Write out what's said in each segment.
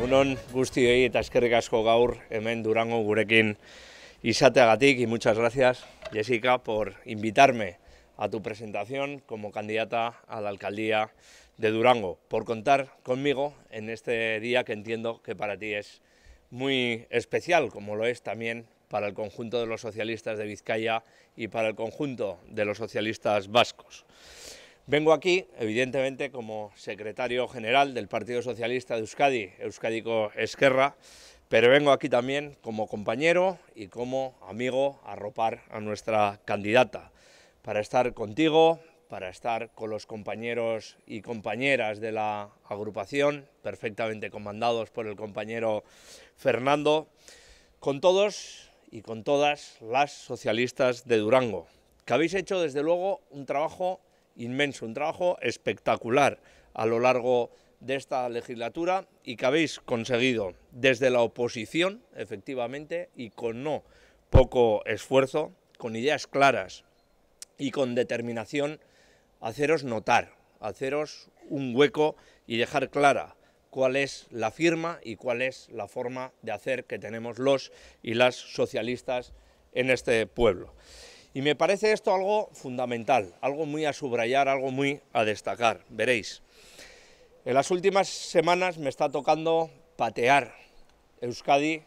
Unon guztioi eta eskerrik asko gaur hemen Durango gurekin izateagatik y muchas gracias Jessica por invitarme a tu presentación como candidata a la alcaldía de Durango, por contar conmigo en este día que entiendo que para ti es muy especial, como lo es también para el conjunto de los socialistas de Vizcaya y para el conjunto de los socialistas vascos. Vengo aquí, evidentemente, como secretario general del Partido Socialista de Euskadi, Euskadico Esquerra, pero vengo aquí también como compañero y como amigo a arropar a nuestra candidata, para estar contigo, para estar con los compañeros y compañeras de la agrupación, perfectamente comandados por el compañero Fernando, con todos y con todas las socialistas de Durango, que habéis hecho desde luego un trabajo inmenso, un trabajo espectacular a lo largo de esta legislatura y que habéis conseguido desde la oposición, efectivamente, y con no poco esfuerzo, con ideas claras y con determinación, haceros notar, haceros un hueco y dejar clara cuál es la firma y cuál es la forma de hacer que tenemos los y las socialistas en este pueblo. Y me parece esto algo fundamental, algo muy a subrayar, algo muy a destacar, veréis. En las últimas semanas me está tocando patear Euskadi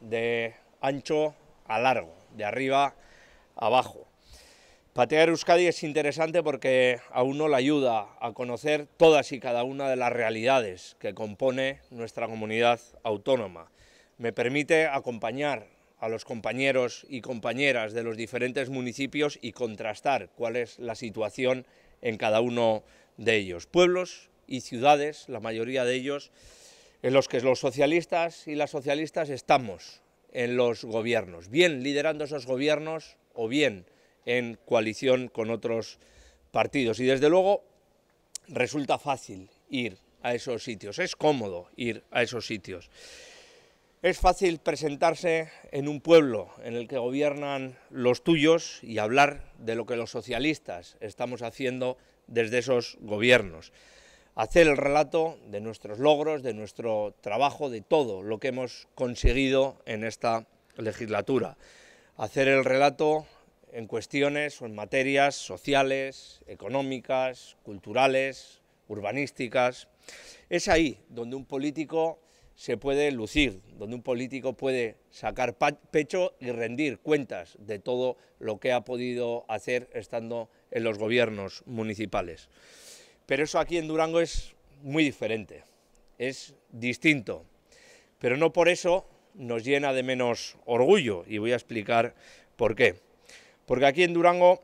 de ancho a largo, de arriba a abajo. Patear Euskadi es interesante porque a uno le ayuda a conocer todas y cada una de las realidades que compone nuestra comunidad autónoma. Me permite acompañar a los compañeros y compañeras de los diferentes municipios y contrastar cuál es la situación en cada uno de ellos. Pueblos y ciudades, la mayoría de ellos, en los que los socialistas y las socialistas estamos en los gobiernos, bien liderando esos gobiernos o bien en coalición con otros partidos. Y desde luego resulta fácil ir a esos sitios, es cómodo ir a esos sitios. Es fácil presentarse en un pueblo en el que gobiernan los tuyos y hablar de lo que los socialistas estamos haciendo desde esos gobiernos. Hacer el relato de nuestros logros, de nuestro trabajo, de todo lo que hemos conseguido en esta legislatura. Hacer el relato en cuestiones o en materias sociales, económicas, culturales, urbanísticas. Es ahí donde un político se puede lucir, donde un político puede sacar pecho y rendir cuentas de todo lo que ha podido hacer estando en los gobiernos municipales. Pero eso aquí en Durango es muy diferente, es distinto, pero no por eso nos llena de menos orgullo y voy a explicar por qué. Porque aquí en Durango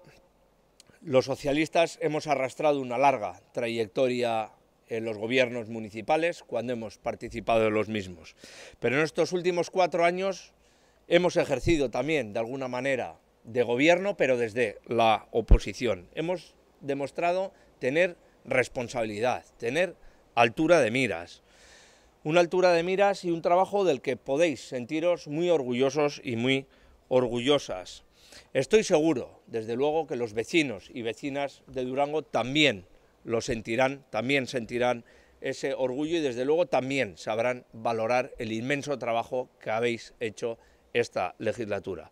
los socialistas hemos arrastrado una larga trayectoria en los gobiernos municipales cuando hemos participado en los mismos. Pero en estos últimos cuatro años hemos ejercido también, de alguna manera, de gobierno, pero desde la oposición. Hemos demostrado tener responsabilidad, tener altura de miras. Una altura de miras y un trabajo del que podéis sentiros muy orgullosos y muy orgullosas. Estoy seguro, desde luego, que los vecinos y vecinas de Durango también lo sentirán, también sentirán ese orgullo y desde luego también sabrán valorar el inmenso trabajo que habéis hecho esta legislatura.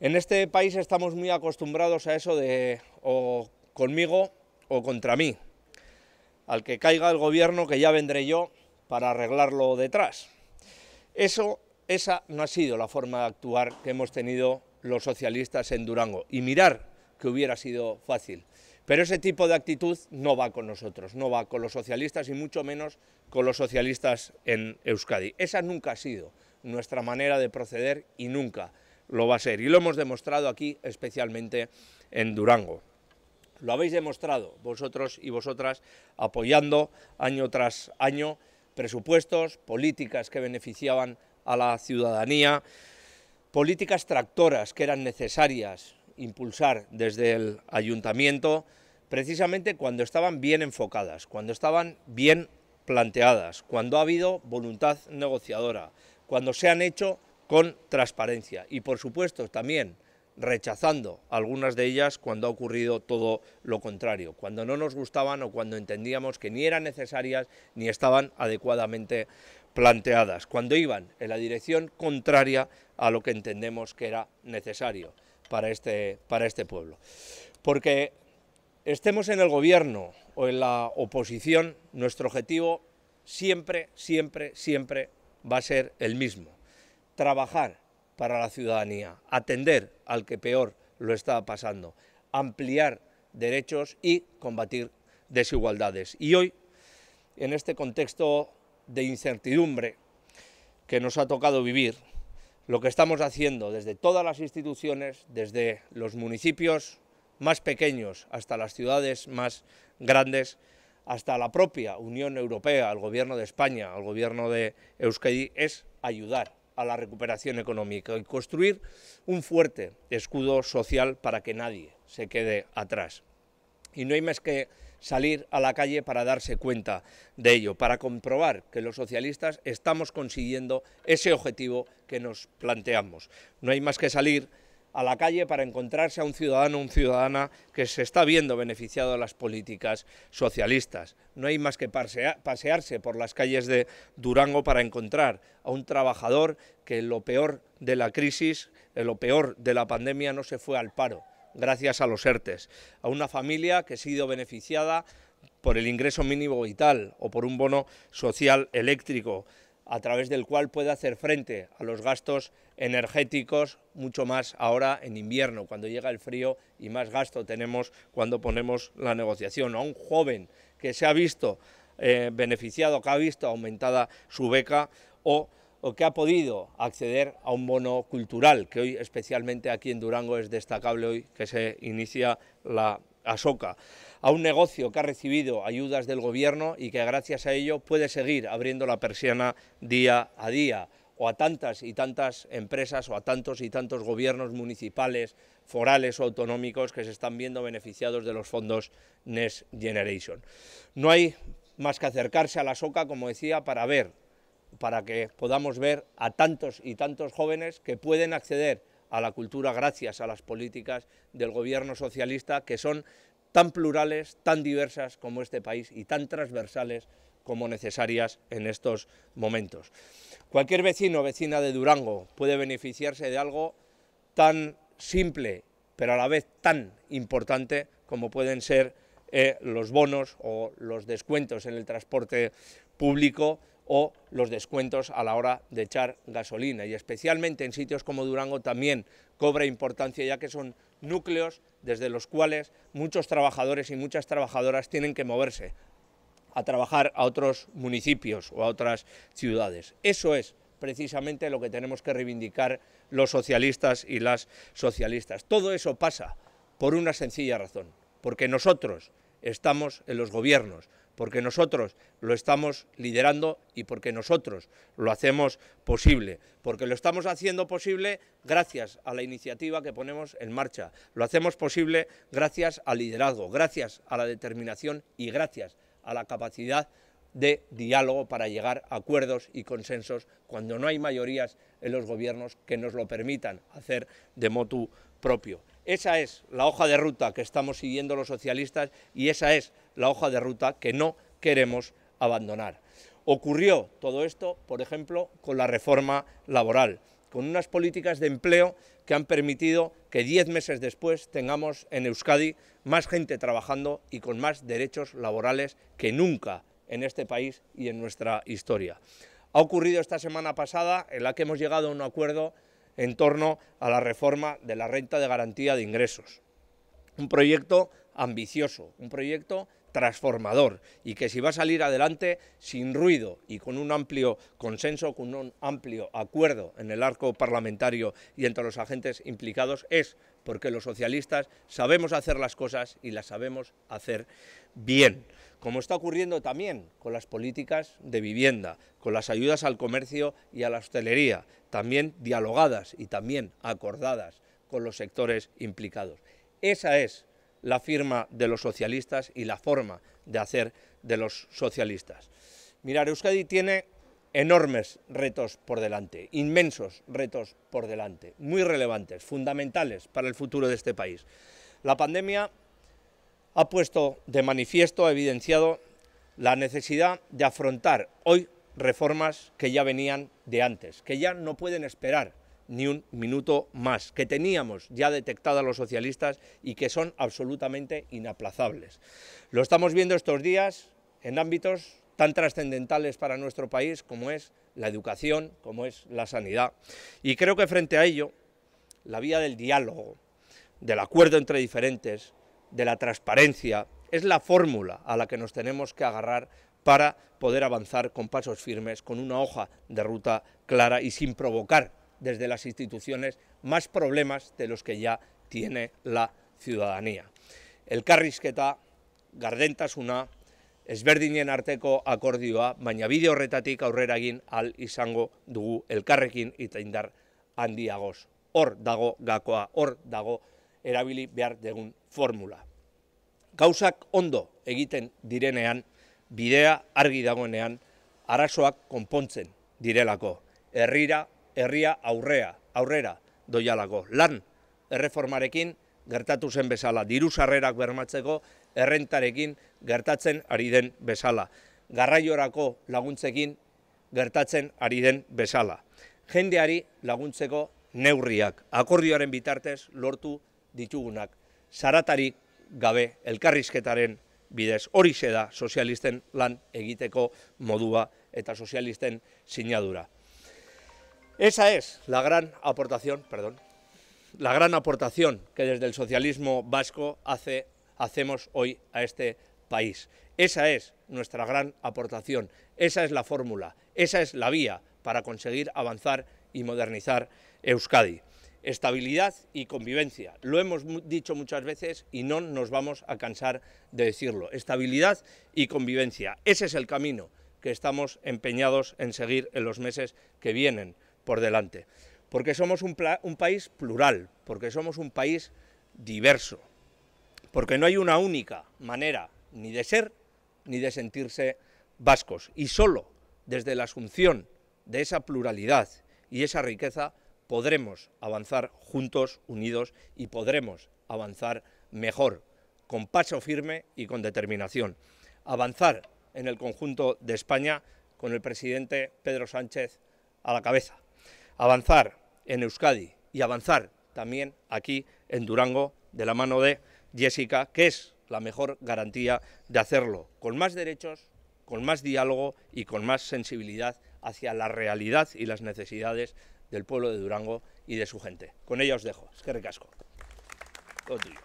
En este país estamos muy acostumbrados a eso de o conmigo o contra mí. Al que caiga el gobierno que ya vendré yo para arreglarlo detrás. Eso, esa no ha sido la forma de actuar que hemos tenido los socialistas en Durango. Y mirar que hubiera sido fácil. Pero ese tipo de actitud no va con nosotros, no va con los socialistas y mucho menos con los socialistas en Euskadi. Esa nunca ha sido nuestra manera de proceder y nunca lo va a ser. Y lo hemos demostrado aquí, especialmente en Durango. Lo habéis demostrado vosotros y vosotras apoyando año tras año presupuestos, políticas que beneficiaban a la ciudadanía, políticas tractoras que eran necesarias impulsar desde el ayuntamiento precisamente cuando estaban bien enfocadas, cuando estaban bien planteadas, cuando ha habido voluntad negociadora, cuando se han hecho con transparencia y, por supuesto, también rechazando algunas de ellas cuando ha ocurrido todo lo contrario, cuando no nos gustaban o cuando entendíamos que ni eran necesarias ni estaban adecuadamente planteadas, cuando iban en la dirección contraria a lo que entendemos que era necesario para este, para este pueblo. Porque estemos en el gobierno o en la oposición, nuestro objetivo siempre, siempre, siempre va a ser el mismo. Trabajar para la ciudadanía, atender al que peor lo está pasando, ampliar derechos y combatir desigualdades. Y hoy, en este contexto de incertidumbre que nos ha tocado vivir, lo que estamos haciendo desde todas las instituciones, desde los municipios más pequeños hasta las ciudades más grandes, hasta la propia Unión Europea, al Gobierno de España, al Gobierno de Euskadi, es ayudar a la recuperación económica y construir un fuerte escudo social para que nadie se quede atrás. Y no hay más que salir a la calle para darse cuenta de ello, para comprobar que los socialistas estamos consiguiendo ese objetivo que nos planteamos. No hay más que salir a la calle para encontrarse a un ciudadano o una ciudadana que se está viendo beneficiado de las políticas socialistas. No hay más que pasearse por las calles de Durango para encontrar a un trabajador que lo peor de la crisis, eh, lo peor de la pandemia no se fue al paro, gracias a los ERTES, a una familia que ha sido beneficiada por el ingreso mínimo vital o por un bono social eléctrico, a través del cual puede hacer frente a los gastos energéticos, mucho más ahora en invierno, cuando llega el frío y más gasto tenemos cuando ponemos la negociación. A un joven que se ha visto eh, beneficiado, que ha visto aumentada su beca o o que ha podido acceder a un bono cultural, que hoy especialmente aquí en Durango es destacable hoy que se inicia la Asoca, a un negocio que ha recibido ayudas del gobierno y que gracias a ello puede seguir abriendo la persiana día a día, o a tantas y tantas empresas o a tantos y tantos gobiernos municipales, forales o autonómicos que se están viendo beneficiados de los fondos Next Generation. No hay más que acercarse a la soca, como decía, para ver para que podamos ver a tantos y tantos jóvenes que pueden acceder a la cultura gracias a las políticas del gobierno socialista que son tan plurales, tan diversas como este país y tan transversales como necesarias en estos momentos. Cualquier vecino o vecina de Durango puede beneficiarse de algo tan simple, pero a la vez tan importante como pueden ser eh, los bonos o los descuentos en el transporte público o los descuentos a la hora de echar gasolina. Y especialmente en sitios como Durango también cobra importancia, ya que son núcleos desde los cuales muchos trabajadores y muchas trabajadoras tienen que moverse a trabajar a otros municipios o a otras ciudades. Eso es precisamente lo que tenemos que reivindicar los socialistas y las socialistas. Todo eso pasa por una sencilla razón, porque nosotros estamos en los gobiernos, porque nosotros lo estamos liderando y porque nosotros lo hacemos posible, porque lo estamos haciendo posible gracias a la iniciativa que ponemos en marcha, lo hacemos posible gracias al liderazgo, gracias a la determinación y gracias a la capacidad de diálogo para llegar a acuerdos y consensos cuando no hay mayorías en los gobiernos que nos lo permitan hacer de motu propio. Esa es la hoja de ruta que estamos siguiendo los socialistas y esa es la hoja de ruta que no queremos abandonar. Ocurrió todo esto, por ejemplo, con la reforma laboral, con unas políticas de empleo que han permitido que diez meses después tengamos en Euskadi más gente trabajando y con más derechos laborales que nunca en este país y en nuestra historia. Ha ocurrido esta semana pasada en la que hemos llegado a un acuerdo en torno a la reforma de la renta de garantía de ingresos. Un proyecto ambicioso, un proyecto transformador y que si va a salir adelante sin ruido y con un amplio consenso, con un amplio acuerdo en el arco parlamentario y entre los agentes implicados es porque los socialistas sabemos hacer las cosas y las sabemos hacer bien, como está ocurriendo también con las políticas de vivienda, con las ayudas al comercio y a la hostelería, también dialogadas y también acordadas con los sectores implicados. Esa es la firma de los socialistas y la forma de hacer de los socialistas. Mirar, Euskadi tiene enormes retos por delante, inmensos retos por delante, muy relevantes, fundamentales para el futuro de este país. La pandemia ha puesto de manifiesto, ha evidenciado la necesidad de afrontar hoy reformas que ya venían de antes, que ya no pueden esperar ni un minuto más, que teníamos ya detectada los socialistas y que son absolutamente inaplazables. Lo estamos viendo estos días en ámbitos tan trascendentales para nuestro país como es la educación, como es la sanidad. Y creo que frente a ello, la vía del diálogo, del acuerdo entre diferentes, de la transparencia, es la fórmula a la que nos tenemos que agarrar para poder avanzar con pasos firmes, con una hoja de ruta clara y sin provocar ...desde las instituciones, más problemas de los que ya tiene la ciudadanía. El gardentasuna, ezberdinen arteko akordioa... ...baina bide horretatik aurrera egin al izango dugu elkarrekin carrekin itaindar handiagos. Hor dago gakoa, hor dago erabili behar degun formula. Gauzak ondo egiten direnean, bidea argi dagoenean... ...arasoak konpontzen direlako, herrira herria aurrea, aurrera doialago. Lan erreformarekin gertatu zen bezala, diru bermatzeko errentarekin gertatzen ari den bezala. Garraiorako laguntzekin gertatzen ari den bezala. Jendeari laguntzeko neurriak, akordioaren bitartez lortu ditugunak, zaratarik gabe elkarrizketaren bidez. Horixe da sozialisten lan egiteko modua eta sozialisten sinadura. Esa es la gran aportación, perdón, la gran aportación que desde el socialismo vasco hacemos hoy a este país. Esa es nuestra gran aportación, esa es la fórmula, esa es la vía para conseguir avanzar y modernizar Euskadi. Estabilidad y convivencia. Lo hemos dicho muchas veces y no nos vamos a cansar de decirlo. Estabilidad y convivencia. Ese es el camino que estamos empeñados en seguir en los meses que vienen por delante, porque somos un, un país plural, porque somos un país diverso, porque no hay una única manera ni de ser ni de sentirse vascos, y solo desde la asunción de esa pluralidad y esa riqueza podremos avanzar juntos, unidos, y podremos avanzar mejor, con paso firme y con determinación. Avanzar en el conjunto de España con el presidente Pedro Sánchez a la cabeza avanzar en Euskadi y avanzar también aquí en Durango de la mano de Jessica, que es la mejor garantía de hacerlo con más derechos, con más diálogo y con más sensibilidad hacia la realidad y las necesidades del pueblo de Durango y de su gente. Con ella os dejo. Es que recasco. Todo tuyo.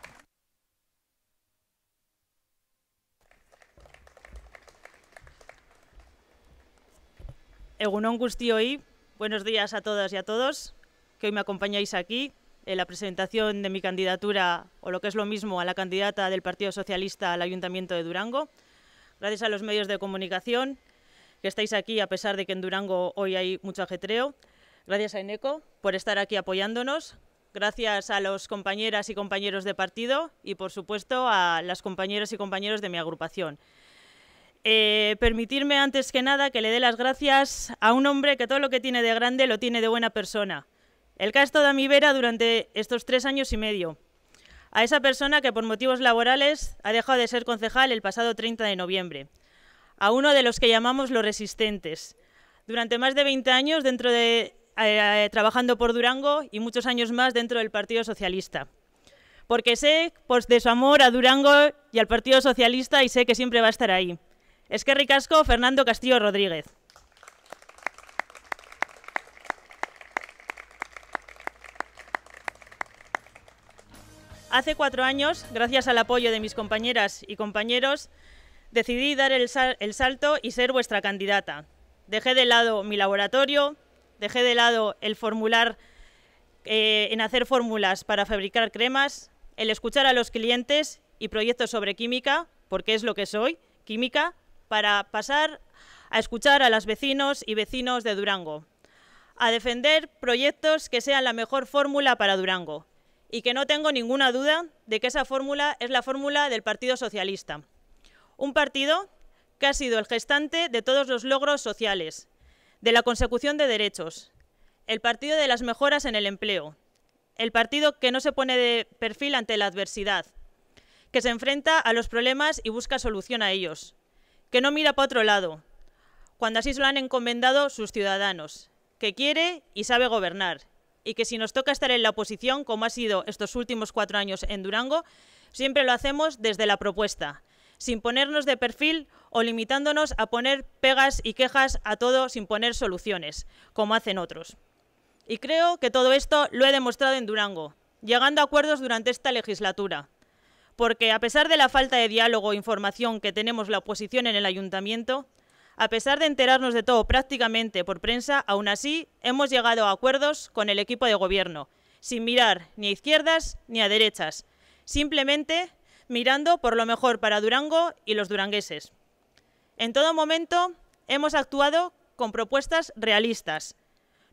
Buenos días a todas y a todos que hoy me acompañáis aquí en la presentación de mi candidatura, o lo que es lo mismo, a la candidata del Partido Socialista al Ayuntamiento de Durango. Gracias a los medios de comunicación que estáis aquí, a pesar de que en Durango hoy hay mucho ajetreo. Gracias a Eneco por estar aquí apoyándonos. Gracias a los compañeras y compañeros de partido y, por supuesto, a las compañeras y compañeros de mi agrupación. Eh, permitirme antes que nada que le dé las gracias a un hombre que todo lo que tiene de grande lo tiene de buena persona, el Castro de mi vera durante estos tres años y medio. A esa persona que por motivos laborales ha dejado de ser concejal el pasado 30 de noviembre. A uno de los que llamamos los resistentes. Durante más de 20 años dentro de, eh, trabajando por Durango y muchos años más dentro del Partido Socialista porque sé pues, de su amor a Durango y al Partido Socialista y sé que siempre va a estar ahí que Casco, Fernando Castillo Rodríguez. Hace cuatro años, gracias al apoyo de mis compañeras y compañeros, decidí dar el, salto y ser vuestra candidata. Dejé de lado mi laboratorio, dejé de lado el formular, eh, en hacer fórmulas para fabricar cremas, el escuchar a los clientes y proyectos sobre química, porque es lo que soy, química, para pasar a escuchar a las vecinos y vecinos de Durango, a defender proyectos que sean la mejor fórmula para Durango y que no tengo ninguna duda de que esa fórmula es la fórmula del Partido Socialista. Un partido que ha sido el gestante de todos los logros sociales, de la consecución de derechos, el partido de las mejoras en el empleo, el partido que no se pone de perfil ante la adversidad, que se enfrenta a los problemas y busca solución a ellos, que no mira para otro lado, cuando así se lo han encomendado sus ciudadanos, que quiere y sabe gobernar, y que si nos toca estar en la oposición, como ha sido estos últimos cuatro años en Durango, siempre lo hacemos desde la propuesta, sin ponernos de perfil o limitándonos a poner pegas y quejas a todo sin poner soluciones, como hacen otros. Y creo que todo esto lo he demostrado en Durango, llegando a acuerdos durante esta legislatura porque a pesar de la falta de diálogo e información que tenemos la oposición en el ayuntamiento, a pesar de enterarnos de todo prácticamente por prensa, aún así hemos llegado a acuerdos con el equipo de gobierno, sin mirar ni a izquierdas ni a derechas, simplemente mirando por lo mejor para Durango y los durangueses. En todo momento hemos actuado con propuestas realistas,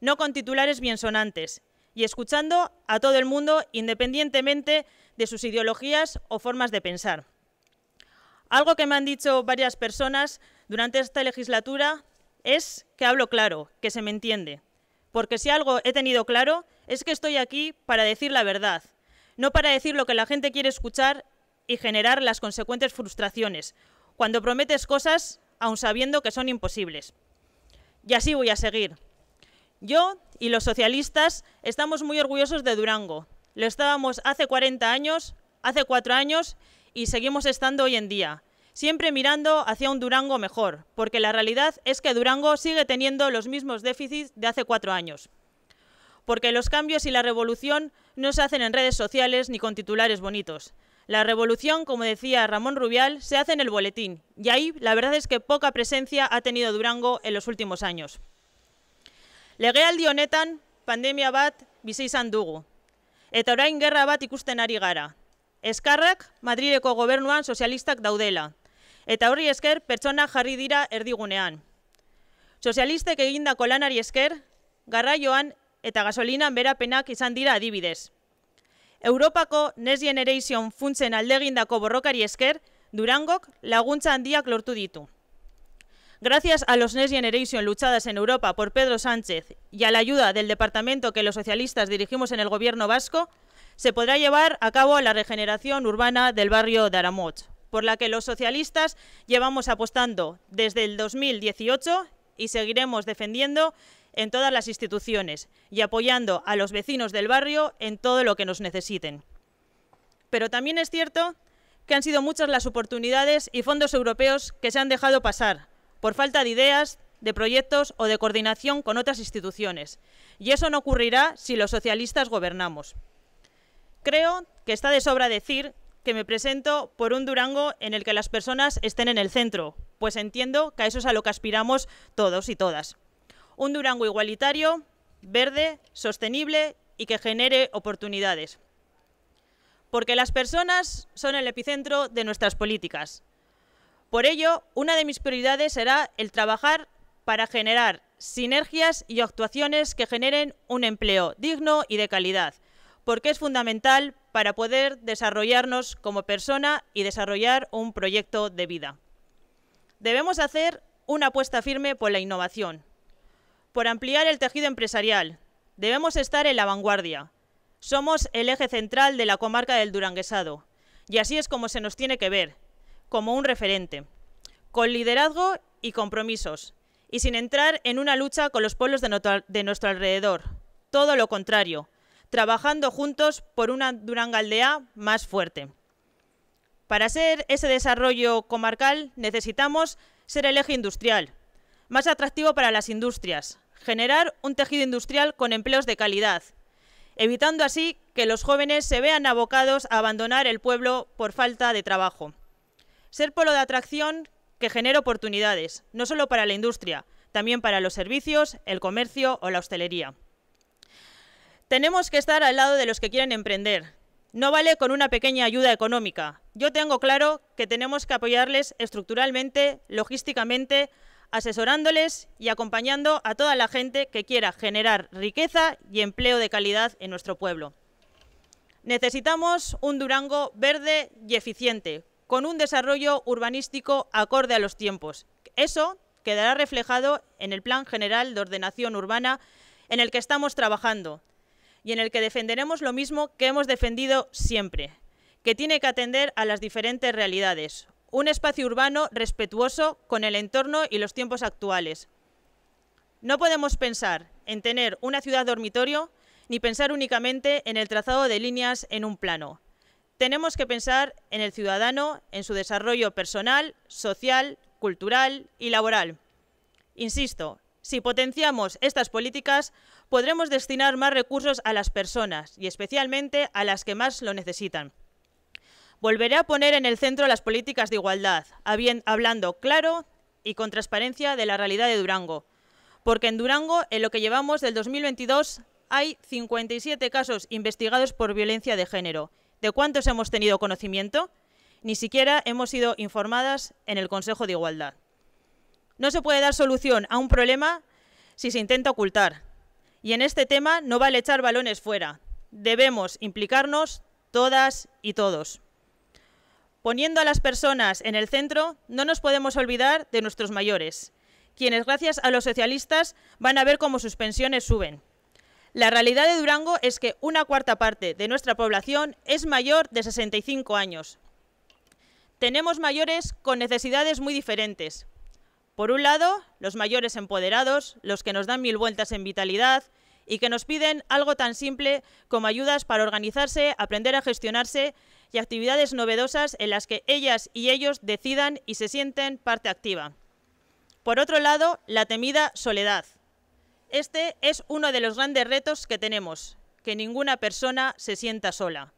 no con titulares bien sonantes, y escuchando a todo el mundo independientemente de sus ideologías o formas de pensar. Algo que me han dicho varias personas durante esta legislatura es que hablo claro, que se me entiende. Porque si algo he tenido claro es que estoy aquí para decir la verdad, no para decir lo que la gente quiere escuchar y generar las consecuentes frustraciones, cuando prometes cosas aun sabiendo que son imposibles. Y así voy a seguir. Yo y los socialistas estamos muy orgullosos de Durango, lo estábamos hace 40 años, hace 4 años y seguimos estando hoy en día, siempre mirando hacia un Durango mejor, porque la realidad es que Durango sigue teniendo los mismos déficits de hace 4 años. Porque los cambios y la revolución no se hacen en redes sociales ni con titulares bonitos. La revolución, como decía Ramón Rubial, se hace en el boletín, y ahí la verdad es que poca presencia ha tenido Durango en los últimos años. al honetan, pandemia bat Eta orain gerra bat ikusten ari gara. Eskarrak Madrileko gobernuan sozialistak daudela. Eta horri esker pertsona jarri dira erdigunean. Sozialistek egindako lanari esker, garraioan eta gasolinan berapenak izan dira adibidez. Europako Next Generation funtzen aldegindako borrokari esker, Durangok laguntza handiak lortu ditu. Gracias a los Next Generation luchadas en Europa por Pedro Sánchez y a la ayuda del departamento que los socialistas dirigimos en el gobierno vasco, se podrá llevar a cabo la regeneración urbana del barrio de Aramot, por la que los socialistas llevamos apostando desde el 2018 y seguiremos defendiendo en todas las instituciones y apoyando a los vecinos del barrio en todo lo que nos necesiten. Pero también es cierto que han sido muchas las oportunidades y fondos europeos que se han dejado pasar por falta de ideas, de proyectos o de coordinación con otras instituciones. Y eso no ocurrirá si los socialistas gobernamos. Creo que está de sobra decir que me presento por un Durango en el que las personas estén en el centro, pues entiendo que a eso es a lo que aspiramos todos y todas. Un Durango igualitario, verde, sostenible y que genere oportunidades. Porque las personas son el epicentro de nuestras políticas. Por ello, una de mis prioridades será el trabajar para generar sinergias y actuaciones que generen un empleo digno y de calidad, porque es fundamental para poder desarrollarnos como persona y desarrollar un proyecto de vida. Debemos hacer una apuesta firme por la innovación, por ampliar el tejido empresarial. Debemos estar en la vanguardia. Somos el eje central de la comarca del Duranguesado, y así es como se nos tiene que ver, como un referente, con liderazgo y compromisos, y sin entrar en una lucha con los pueblos de, nuestro alrededor. Todo lo contrario, trabajando juntos por una Durango-aldea más fuerte. Para ser ese desarrollo comarcal necesitamos ser el eje industrial, más atractivo para las industrias, generar un tejido industrial con empleos de calidad, evitando así que los jóvenes se vean abocados a abandonar el pueblo por falta de trabajo. Ser polo de atracción que genere oportunidades, no solo para la industria, también para los servicios, el comercio o la hostelería. Tenemos que estar al lado de los que quieren emprender. No vale con una pequeña ayuda económica. Yo tengo claro que tenemos que apoyarles estructuralmente, logísticamente, asesorándoles y acompañando a toda la gente que quiera generar riqueza y empleo de calidad en nuestro pueblo. Necesitamos un Durango verde y eficiente, con un desarrollo urbanístico acorde a los tiempos. Eso quedará reflejado en el Plan General de Ordenación Urbana en el que estamos trabajando y en el que defenderemos lo mismo que hemos defendido siempre, que tiene que atender a las diferentes realidades. Un espacio urbano respetuoso con el entorno y los tiempos actuales. No podemos pensar en tener una ciudad dormitorio ni pensar únicamente en el trazado de líneas en un plano. Tenemos que pensar en el ciudadano, en su desarrollo personal, social, cultural y laboral. Insisto, si potenciamos estas políticas, podremos destinar más recursos a las personas y especialmente a las que más lo necesitan. Volveré a poner en el centro las políticas de igualdad, hablando claro y con transparencia de la realidad de Durango. Porque en Durango, en lo que llevamos del 2022, hay 57 casos investigados por violencia de género ¿De cuántos hemos tenido conocimiento? Ni siquiera hemos sido informadas en el Consejo de Igualdad. No se puede dar solución a un problema si se intenta ocultar. Y en este tema no vale echar balones fuera. Debemos implicarnos todas y todos. Poniendo a las personas en el centro, no nos podemos olvidar de nuestros mayores, quienes gracias a los socialistas van a ver cómo sus pensiones suben. La realidad de Durango es que una cuarta parte de nuestra población es mayor de 65 años. Tenemos mayores con necesidades muy diferentes. Por un lado, los mayores empoderados, los que nos dan mil vueltas en vitalidad y que nos piden algo tan simple como ayudas para organizarse, aprender a gestionarse y actividades novedosas en las que ellas y ellos decidan y se sienten parte activa. Por otro lado, la temida soledad, este es uno de los grandes retos que tenemos, que ninguna persona se sienta sola.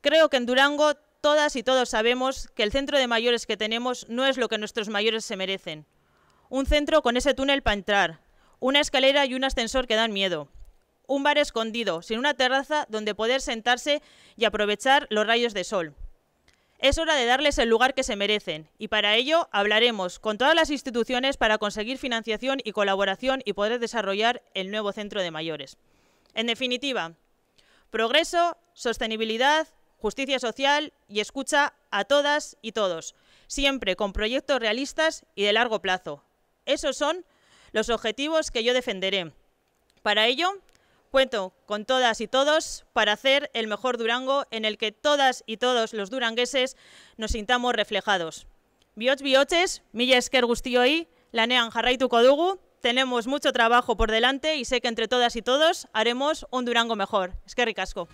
Creo que en Durango todas y todos sabemos que el centro de mayores que tenemos no es lo que nuestros mayores se merecen. Un centro con ese túnel para entrar, una escalera y un ascensor que dan miedo, un bar escondido, sin una terraza donde poder sentarse y aprovechar los rayos de sol. Es hora de darles el lugar que se merecen y para ello hablaremos con todas las instituciones para conseguir financiación y colaboración y poder desarrollar el nuevo centro de mayores. En definitiva, progreso, sostenibilidad, justicia social y escucha a todas y todos, siempre con proyectos realistas y de largo plazo. Esos son los objetivos que yo defenderé. Para ello, Cuento con todas y todos para hacer el mejor Durango en el que todas y todos los durangueses nos sintamos reflejados. Biots bioches, milla esker y lanean jarraituko dugu, tenemos mucho trabajo por delante y sé que entre todas y todos haremos un Durango mejor. que asko.